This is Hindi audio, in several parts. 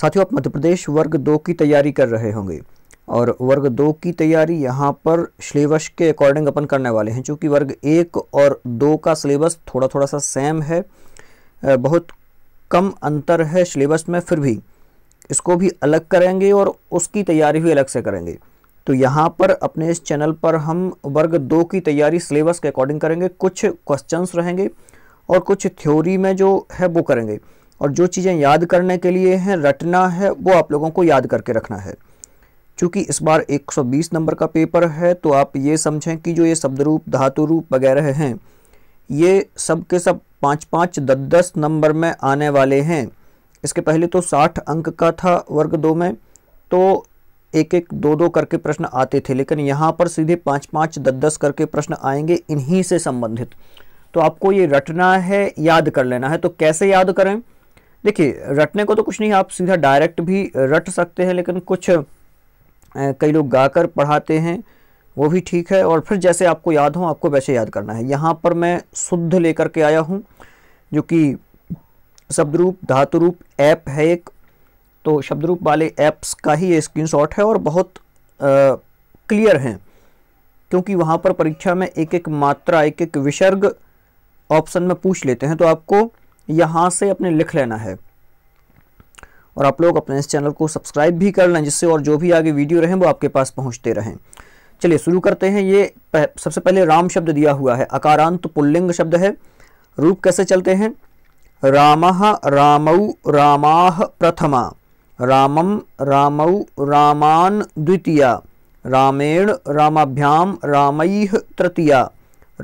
साथियों आप मध्य प्रदेश वर्ग दो की तैयारी कर रहे होंगे और वर्ग दो की तैयारी यहाँ पर सिलेबस के अकॉर्डिंग अपन करने वाले हैं चूँकि वर्ग एक और दो का सिलेबस थोड़ा थोड़ा सा सेम है बहुत कम अंतर है सिलेबस में फिर भी इसको भी अलग करेंगे और उसकी तैयारी भी अलग से करेंगे तो यहाँ पर अपने इस चैनल पर हम वर्ग दो की तैयारी सिलेबस के अकॉर्डिंग करेंगे कुछ क्वेश्चंस रहेंगे और कुछ थ्योरी में जो है वो करेंगे और जो चीज़ें याद करने के लिए हैं रटना है वो आप लोगों को याद करके रखना है चूँकि इस बार 120 नंबर का पेपर है तो आप ये समझें कि जो ये शब्द रूप धातु रूप वगैरह हैं ये सब के सब पाँच पाँच दस दस नंबर में आने वाले हैं इसके पहले तो साठ अंक का था वर्ग दो में तो एक एक दो दो करके प्रश्न आते थे लेकिन यहाँ पर सीधे पाँच पाँच दस दस करके प्रश्न आएंगे इन्हीं से संबंधित तो आपको ये रटना है याद कर लेना है तो कैसे याद करें देखिए रटने को तो कुछ नहीं आप सीधा डायरेक्ट भी रट सकते हैं लेकिन कुछ कई लोग गाकर पढ़ाते हैं वो भी ठीक है और फिर जैसे आपको याद हो आपको वैसे याद करना है यहाँ पर मैं शुद्ध लेकर के आया हूँ जो कि रूप धातु रूप ऐप है एक तो शब्द रूप वाले ऐप्स का ही ये स्क्रीनशॉट है और बहुत क्लियर हैं क्योंकि वहाँ पर परीक्षा में एक एक मात्रा एक एक विसर्ग ऑप्शन में पूछ लेते हैं तो आपको यहाँ से अपने लिख लेना है और आप लोग अपने इस चैनल को सब्सक्राइब भी कर लें जिससे और जो भी आगे वीडियो रहें वो आपके पास पहुँचते रहें चलिए शुरू करते हैं ये सबसे पहले राम शब्द दिया हुआ है अकारांत पुल्लिंग शब्द है रूप कैसे चलते हैं राम रामौ रामाह प्रथमा रामम रामौ रामान द्वितीया रामेण रामाभ्याम रामैः तृतीया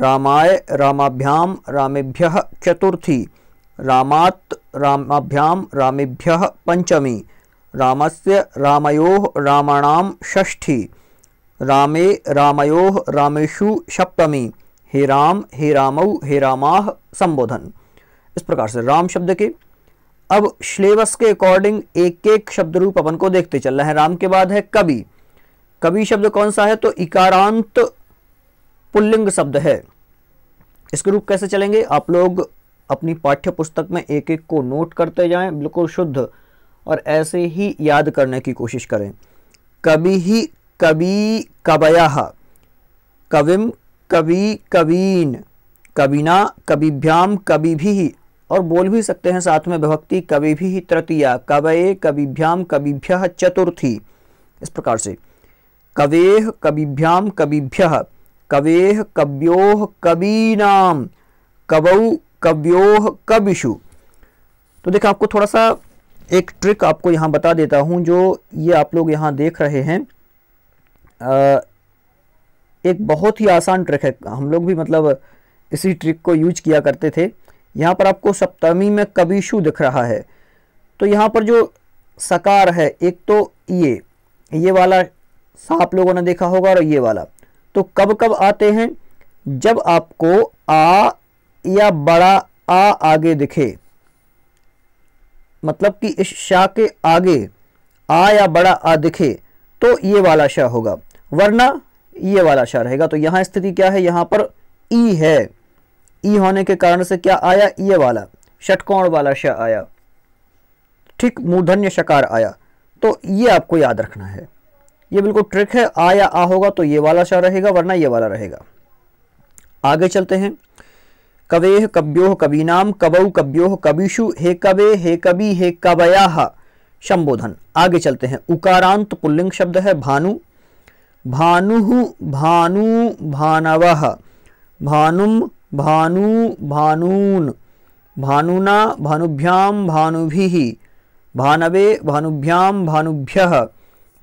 रामाय रामाभ्याम रामेभ्य चतुर्थी रामात् रामाभ्याम रामेभ्य पंचमी रामस्य रामयो रामणाम षष्ठी रामे रामयो रामेशु सप्तमी हे राम हे रामौ हे रामाह संबोधन इस प्रकार से राम शब्द के अब श्लेवस के अकॉर्डिंग एक एक शब्द रूप अपन को देखते चल रहे हैं राम के बाद है कवि कवि शब्द कौन सा है तो इकारांत पुल्लिंग शब्द है इसके रूप कैसे चलेंगे आप लोग अपनी पाठ्य पुस्तक में एक एक को नोट करते जाएं बिल्कुल शुद्ध और ऐसे ही याद करने की कोशिश करें कभी ही कभी कबया कविम कवि कवीन कविना कविभ्याम कभी भी और बोल भी सकते हैं साथ में विभक्ति कभी भी तृतीया कवये कविभ्याम कविभ्य चतुर्थी इस प्रकार से कवेह कविभ्याम कविभ्य कवेह कव्योह कवीनाम कवौ कव्योह कविशु तो देखिए आपको थोड़ा सा एक ट्रिक आपको यहाँ बता देता हूँ जो ये आप लोग यहाँ देख रहे हैं आ, एक बहुत ही आसान ट्रिक है हम लोग भी मतलब इसी ट्रिक को यूज किया करते थे यहाँ पर आपको सप्तमी में कविशु दिख रहा है तो यहाँ पर जो सकार है एक तो ये ये वाला सा आप लोगों ने देखा होगा और ये वाला तो कब कब आते हैं जब आपको आ या बड़ा आ आगे दिखे मतलब कि इस शाह के आगे आ या बड़ा आ दिखे तो ये वाला शाह होगा वरना ये वाला शाह रहेगा तो यहां स्थिति क्या है यहां पर ई है ई होने के कारण से क्या आया ये वाला षटकोण वाला शाह आया ठीक मूर्धन्य शकार आया तो ये आपको याद रखना है ये बिल्कुल ट्रिक है आ या आ होगा तो ये वाला शाह रहेगा वरना ये वाला रहेगा आगे चलते हैं कवे कव्यो कवीना कवौ कव्यो कविषु हे कवे हे कवि हे कवया संबोधन आगे चलते हैं उकारांत पुल्लिंग शब्द है भानु भानु भानु भानव भानुम भानु भानून भानुना भानुभ्याम भानुभि भानवे भानुभ्याम भानुभ्य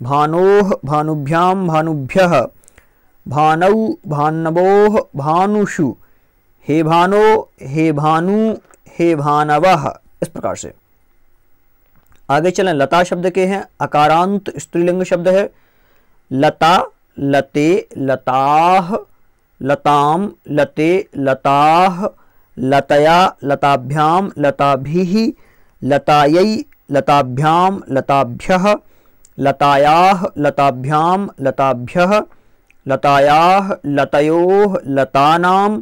भानो भानुभ्याम भानुभ्य भानौ भानवो भानुषु भानु हे भानो हे भानु हे भानव इस प्रकार से आगे चलें लता शब्द के हैं अकारांत स्त्रीलिंग शब्द है लता लते लताह लताम लते लताह लतया लताभ्याम लताभि लतायै लताभ्याम लताभ्य लतायाह लताभ्याम लताभ्य लताया लतयो लतानाम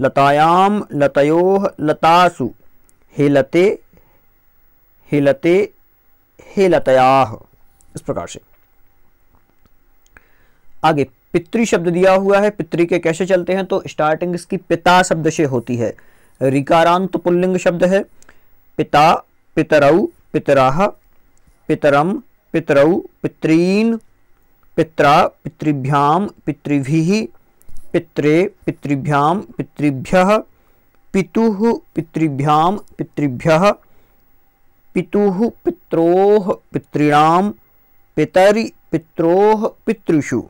लतायाम लतयो लतासु हिलते हिलते हिलतया इस प्रकार से आगे पितृ शब्द दिया हुआ है पितृ के कैसे चलते हैं तो स्टार्टिंग इसकी पिता शब्द से होती है रिकारांत पुल्लिंग शब्द है पिता पितरऊ पितराह पितरम पितरऊ पितरीन पित्रा पितृभ्याम पितृभि पित्रे पितृभ्याम पितृभ्य पितु पितृभ्याम पितृभ्य पितु पित्रो पितृण पितरि पित्रो पितृषु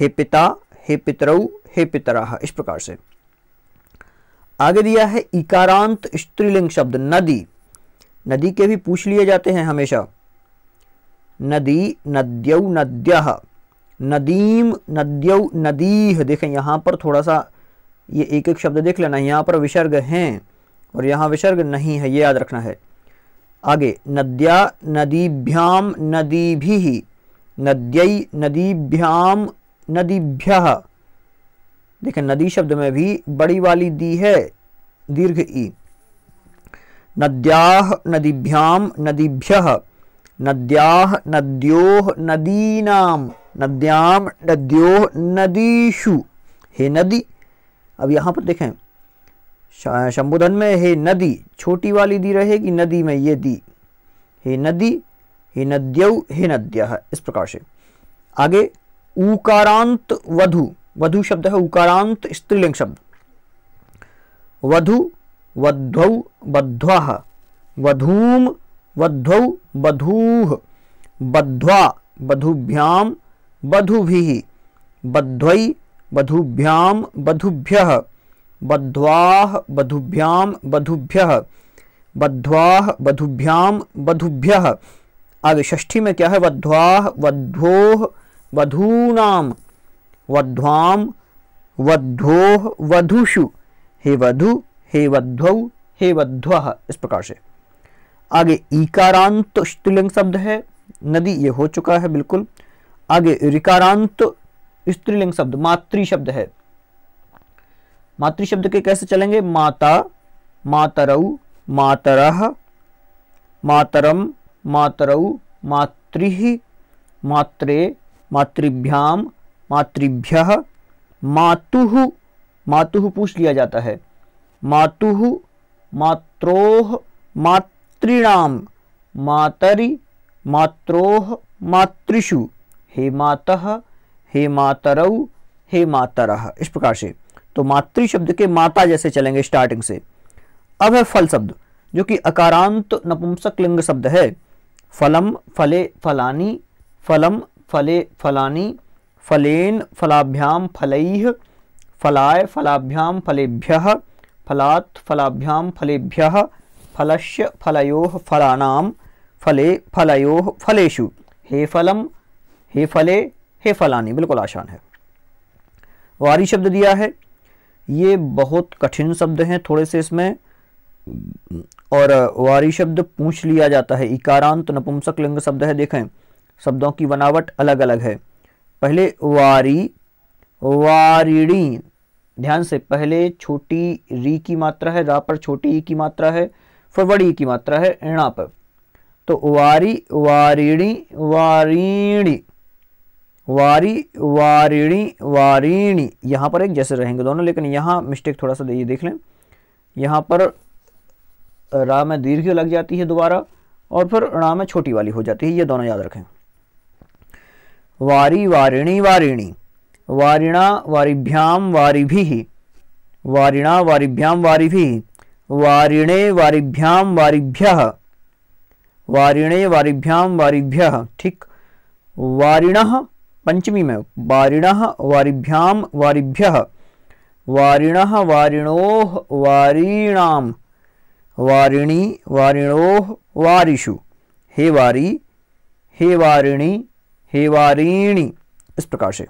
हे पिता हे पितरौ हे पितरा इस प्रकार से आगे दिया है इकारांत स्त्रीलिंग शब्द नदी नदी के भी पूछ लिए जाते हैं हमेशा नदी नद्यौ नद्य नदीम नद्यव नदीह देखें यहाँ पर थोड़ा सा ये एक एक शब्द देख लेना यहाँ पर विसर्ग हैं और यहाँ विसर्ग नहीं है ये याद रखना है आगे नद्या नदीभ्याम नदी भी नद्यई नदीभ्याम नदीभ्य देखें नदी शब्द में भी बड़ी वाली दी है दीर्घ ई नद्या नदीभ्याम नदीभ्य नद्या नद्यो नदीनाम नद्याम नद्यो नदीशु हे नदी अब यहाँ पर देखें संबोधन में हे नदी छोटी वाली दी रहेगी नदी में ये दी हे नदी हे नद्यौ हे नद्य इस प्रकार से आगे उकारांत वधु वधु शब्द है उकारांत स्त्रीलिंग शब्द वधु वध्वौ बध्वा वधूम वध्वौ वधूह बध्वा बधुभ्याम बधु भी बध्वई बधुभ्याम बधुभ्य बध्वाह बधुभ्याम बधुभ्य बध्वाह बधुभ्याम बधुभ्य आगे षष्ठी में क्या है वध्वाह वध्वोह वधूनाम वध्वाम वध्वोह वधुषु हे वधु हे वध्व हे वध्व इस प्रकार से आगे ईकारांत स्त्रीलिंग शब्द है नदी ये हो चुका है बिल्कुल आगे रिकारांत स्त्रीलिंग शब्द मातृ शब्द है मातृ शब्द के कैसे चलेंगे माता मातरऊ मातरह मातरम मातरऊ मातृ मात्रे मातृभ्याम मातृभ्य मातु मातु पूछ लिया जाता है मातु मात्रोह मातृणाम मातरी मात्रोह मातृषु हे मातः हे मातरऊ हे मातर इस प्रकार से तो मातृ शब्द के माता जैसे चलेंगे स्टार्टिंग से अब है फल शब्द जो कि अकारांत नपुंसक लिंग शब्द है फलम फले फलानी फलम फले फलानी फलेन फलाभ्याम फलैह फलाय फलाभ्याम फलेभ्य फलात् फलाभ्याम फलेभ्य फलश्य फलयो फलानाम फले फलयो फलेषु हे फलम हे फले हे फलानी बिल्कुल आसान है वारी शब्द दिया है ये बहुत कठिन शब्द हैं थोड़े से इसमें और वारी शब्द पूछ लिया जाता है इकारांत नपुंसक लिंग शब्द है देखें शब्दों की बनावट अलग अलग है पहले वारी वारिणी ध्यान से पहले छोटी री की मात्रा है रा पर छोटी ई की मात्रा है फिर बड़ी की मात्रा है ऋणा पर तो वारी वारिणी वारिणी वारी वारिणी वारिणी यहाँ पर एक जैसे रहेंगे दोनों लेकिन यहाँ मिस्टेक थोड़ा सा ये देख लें यहाँ पर रा में दीर्घ लग जाती है दोबारा और फिर रा में छोटी वाली हो जाती है ये दोनों याद रखें वारी वारिणी वारिणी वारिणा वारिभ्याम वारिभि वारिणा वारिभ्याम वारिभि वारिणे वारिभ्याम वारिभ्य वारिणे वारिभ्याम वारिभ्य ठीक वारिण पंचमी में वारिण वारिभ्याम वारिभ्य वारिण वारिणो वारीणाम वारिणी वारिणो वारिषु हे वारी हे वारिणी हे वारिणी इस प्रकार से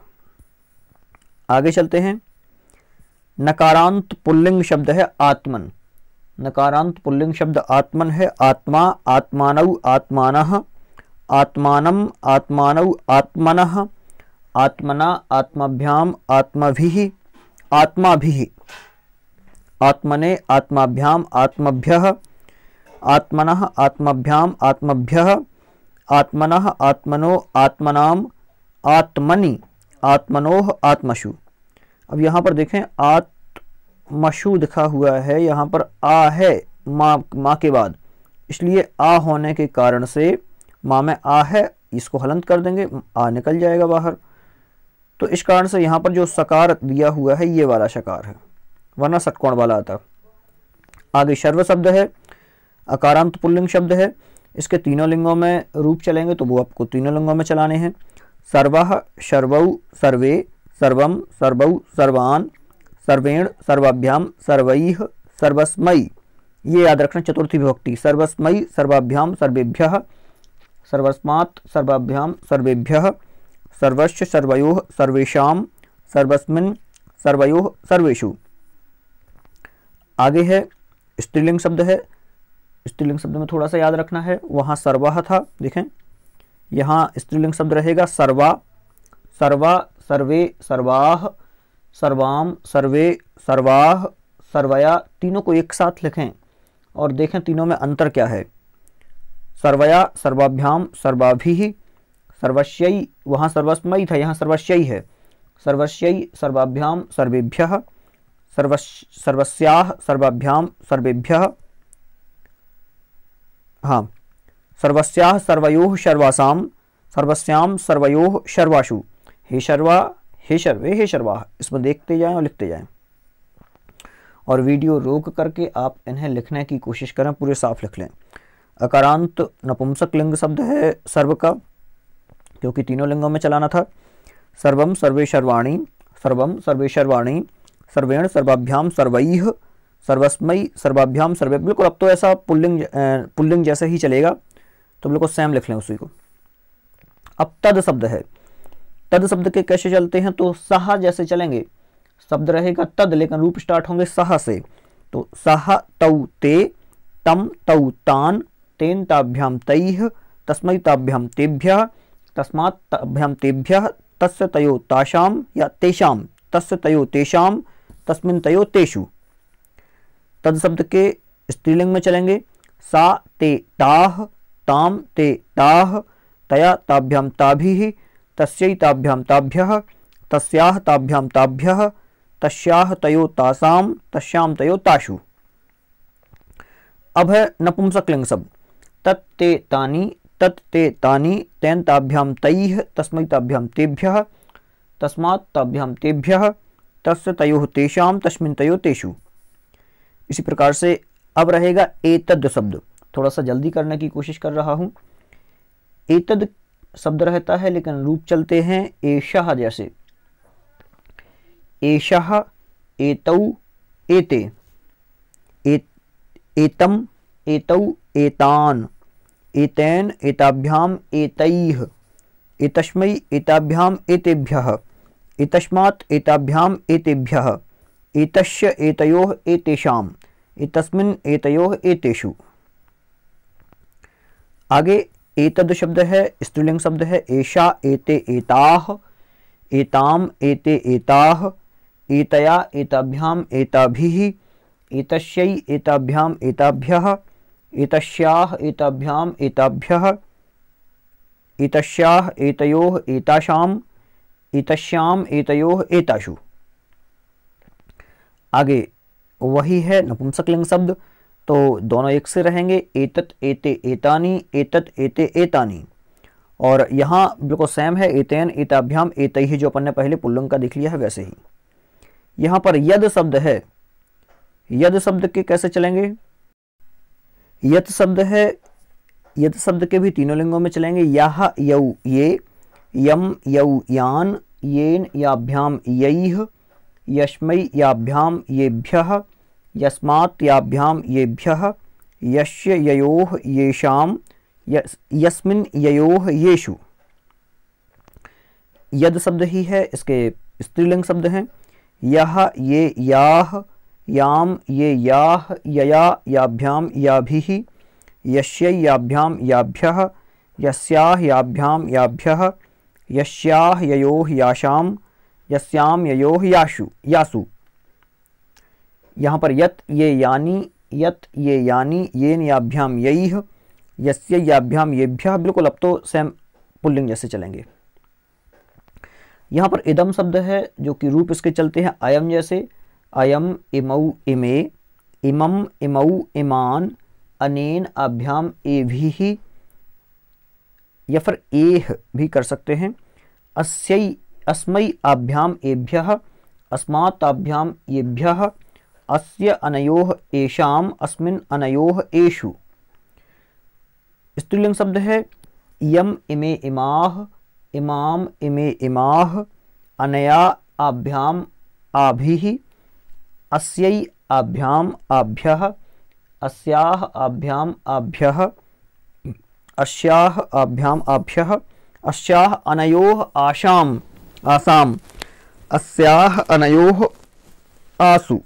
आगे चलते हैं नकारांत पुल्लिंग शब्द है आत्मन नकारांत पुल्लिंग शब्द आत्मन है आत्मा आत्मानव आत्मान आत्मानम आत्मानव आत्मन आत्मना आत्माभ्याम आत्मा भी आत्मने आत्माभ्याम आत्मभ्य आत्मन आत्माभ्याम आत्मभ्य आत्मन आत्मनो आत्मनाम आत्मनि आत्मनोह आत्मशु अब यहाँ पर देखें आत्मशु दिखा हुआ है यहाँ पर आ है माँ माँ के बाद इसलिए आ होने के कारण से माँ में आ है इसको हलंत कर देंगे आ निकल जाएगा बाहर तो इस कारण से यहाँ पर जो सकार दिया हुआ है ये वाला सकार है वरना सटकोण वाला आता आगे शर्व शब्द है अकारांत पुल्लिंग शब्द है इसके तीनों लिंगों में रूप चलेंगे तो वो आपको तीनों लिंगों में चलाने हैं सर्व सर्वऊ सर्वे सर्वम सर्वऊ सर्वान सर्वेण सर्वाभ्याम सर्वैह सर्वस्मयी ये याद रखना चतुर्थी विभक्ति सर्वस्मयी सर्वाभ्याम सर्वेभ्य सर्वस्मात् सर्वाभ्याम सर्वेभ्य सर्वस्व सर्वयो सर्वेशा सर्वस्मिन सर्वयो सर्वेशु आगे है स्त्रीलिंग शब्द है स्त्रीलिंग शब्द में थोड़ा सा याद रखना है वहाँ सर्वाह था देखें यहाँ स्त्रीलिंग शब्द रहेगा सर्वा सर्वा सर्वे सर्वाह सर्वाम सर्वे सर्वाह सर्वया तीनों को एक साथ लिखें और देखें तीनों में अंतर क्या है सर्वया सर्वाभ्याम सर्वाभि सर्वस्यई वहाँ सर्वस्मयी था यहाँ सर्वस्यई है सर्वस्यई सर्वाभ्याम सर्वेभ्य सर्वस् सर्वस्या सर्वाभ्याम सर्वेभ्य हाँ सर्वस्या सर्वो शर्वासा सर्वस्याम सर्वयो शर्वाशु हे शर्वा हे शर्वे हे शर्वा इसमें देखते जाएं और लिखते जाएं और वीडियो रोक करके आप इन्हें लिखने की कोशिश करें पूरे साफ लिख लें अकारांत नपुंसक लिंग शब्द है सर्व का क्योंकि तीनों लिंगों में चलाना था सर्वम सर्वेश्वरवाणी सर्वम सर्वेश्वरवाणी सर्वेण सर्वाभ्याम सर्व सर्वस्मयी सर्वाभ्याम सर्वे बिल्कुल अब तो ऐसा पुल्लिंग पुल्लिंग जैसे ही चलेगा तो बिल्कुल सैम लिख लें उसी को अब तद शब्द है तद शब्द के कैसे चलते हैं तो सह जैसे चलेंगे शब्द रहेगा तद लेकिन रूप स्टार्ट होंगे सह से तो सह तौ ते तम तौ तान तेन ताभ्याम तैह तस्मय ताभ्याम तेभ्य तस्मात् तभ्यम तेभ्य तस् तयो ताशां या तेषां तस् तयो तेषां तस्मिन तयो तेषु तद शब्द के स्त्रीलिंग में चलेंगे सा ते ताह ताम ते ताह तया ताभ्याम ताभिः तस्यै ताभ्याम ताभ्यः तस्याः ताभ्याम ताभ्यः तस्याह तयो तासाम तस्याम तयो ताशु अब है नपुंसकलिंग शब्द तत्ते तानी तत्ते ते तानि तेन ताभ्याम तैः तस्मै ताभ्याम तेभ्यः तस्मात् ताभ्याम तेभ्यः तस्य तयोः तेषाम तस्मिन तयो तेषु इसी प्रकार से अब रहेगा एतद शब्द थोड़ा सा जल्दी करने की कोशिश कर रहा हूँ एतद शब्द रहता है लेकिन रूप चलते हैं एशाह जैसे एशाह एतौ एते एतम एतौ एतान एतेन एताभ्याम एतैः एतस्मै एताभ्याम एतेभ्यः एतस्मात् एताभ्याम एतेभ्यः एतस्य एतयोः एतेषाम् एतस्मिन् एतयोः एतेषु आगे एतद् शब्द है स्त्रीलिंग शब्द है एषा एते एताह एताम एते एताह एतया एताभ्याम एताभिः एतस्यै एताभ्याम एताभ्यः इतस्याह एताभ्याम एताभ्यः इतस्याह एतयोः एताशाम इतश्याम एतयोः एताशु आगे वही है नपुंसकलिंग शब्द तो दोनों एक से रहेंगे एतत एते एतानी एतत एते एतानी और यहाँ बिल्कुल सेम है एतेन एताभ्याम एत ही जो अपन ने पहले पुल्लंग का देख लिया है वैसे ही यहाँ पर यद शब्द है यद शब्द के कैसे चलेंगे यत शब्द है यत शब्द के भी तीनों लिंगों में चलेंगे यह यौ ये यम यौ यान येन याभ्याम यईह यश्मय याभ्याम येभ्य यस्मात् याभ्याम येभ्य यश्य ययोः येषाम यस्मिन ययोः येषु यद शब्द ही है इसके स्त्रीलिंग शब्द हैं यह ये याह याम ये याह यया याभ्याम याभिहि यश्यै याभ्याम याभ्यः यस्याह याभ्याम याभ्यः यस्याह ययोः याशाम यस्याम ययोः याशु यासु यहाँ पर यत ये यानी यत ये यानी येन याभ्याम यईह यस्य याभ्याम येभ्यः बिल्कुल अब तो सेम पुल्लिंग जैसे चलेंगे यहाँ पर इदम शब्द है जो कि रूप इसके चलते हैं अयम जैसे अयम इमौ इमे इमम इमौ इमान अनेन अभ्याम ए भी या फिर एह भी कर सकते हैं अस्य अस्मय अभ्याम एभ्य अस्माताभ्याम येभ्य अस्य अनयोह एशाम अस्मिन अनयोह एशु स्त्रीलिंग शब्द है यम इमे इमाह इमाम इमे इमाह अनया आभ्याम ही अस्यै आभ्याम आभ्यः अस्याः आभ्याम आभ्यः अस्याः आभ्याम आभ्यः अस्याः अनयोः आशाम आसाम अस्याः अनयोः आसु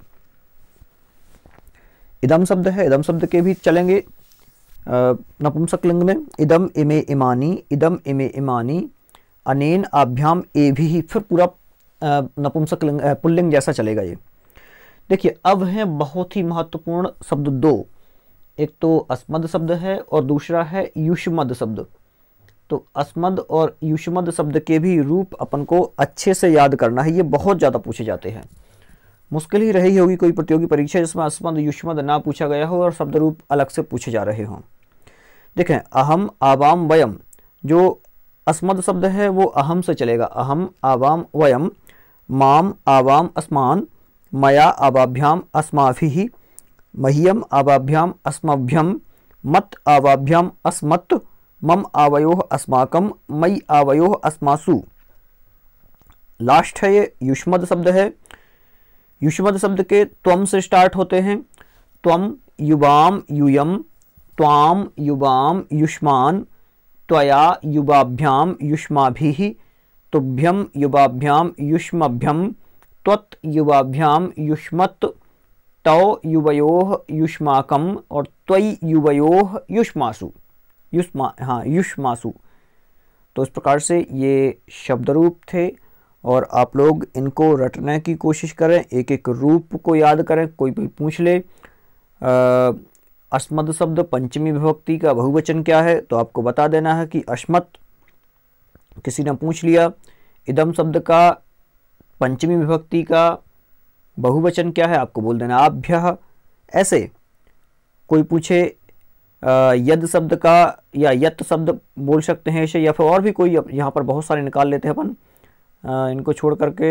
इदम शब्द है इदम शब्द के भी चलेंगे लिंग में इदम इमे इमानी इदम इमे इमानी अनेन अभ्याम ए भी फिर पूरा नपुंसकलिंग पुल्लिंग जैसा चलेगा ये देखिए अब है बहुत ही महत्वपूर्ण शब्द दो एक तो अस्मद शब्द है और दूसरा है युष्मद शब्द तो अस्मद और युष्मद शब्द के भी रूप अपन को अच्छे से याद करना है ये बहुत ज़्यादा पूछे जाते हैं मुश्किल ही रही होगी कोई प्रतियोगी परीक्षा जिसमें अस्मद युष्मद ना पूछा गया हो और शब्द रूप अलग से पूछे जा रहे हों देखें अहम आवाम वयम जो अस्मद शब्द है वो अहम से चलेगा अहम आवाम वयम माम आवाम असमान मया आवाभ्याम अस्माभि मह्यम आवाभ्याम अस्मभ्यम मत आवाभ्याम अस्मत् मम आवयो अस्माकम मई आवयो अस्मासु लास्ट है ये युष्मद शब्द है युष्मद शब्द के त्वम से स्टार्ट होते हैं त्वम युवाम युयम त्वाम युवाम युष्मान त्वया युवाभ्याम युष्माभि तुभ्यम युवाभ्याम युष्मभ्यम युवाभ्याम युष्मत् तौ युवो युष्माकम और त्वयि युवो युष्मासु युष्मा हाँ युष्मासु तो इस प्रकार से ये शब्द रूप थे और आप लोग इनको रटने की कोशिश करें एक एक रूप को याद करें कोई भी पूछ ले अस्मद शब्द पंचमी विभक्ति का बहुवचन क्या है तो आपको बता देना है कि अस्मत किसी ने पूछ लिया इदम शब्द का पंचमी विभक्ति का बहुवचन क्या है आपको बोल देना आभ्य ऐसे कोई पूछे यद शब्द का या यत शब्द बोल सकते हैं ऐसे या फिर और भी कोई यहाँ पर बहुत सारे निकाल लेते हैं अपन इनको छोड़ करके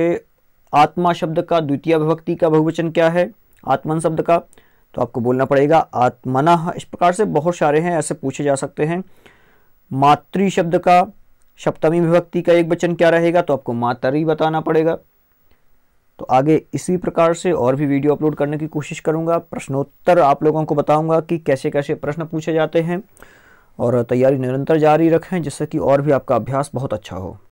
आत्मा शब्द का द्वितीय विभक्ति का बहुवचन क्या है आत्मन शब्द का तो आपको बोलना पड़ेगा आत्मना इस प्रकार से बहुत सारे हैं ऐसे पूछे जा सकते हैं मातृ शब्द का सप्तमी विभक्ति का एक वचन क्या रहेगा तो आपको मातरी बताना पड़ेगा तो आगे इसी प्रकार से और भी वीडियो अपलोड करने की कोशिश करूँगा प्रश्नोत्तर आप लोगों को बताऊँगा कि कैसे कैसे प्रश्न पूछे जाते हैं और तैयारी निरंतर जारी रखें जिससे कि और भी आपका अभ्यास बहुत अच्छा हो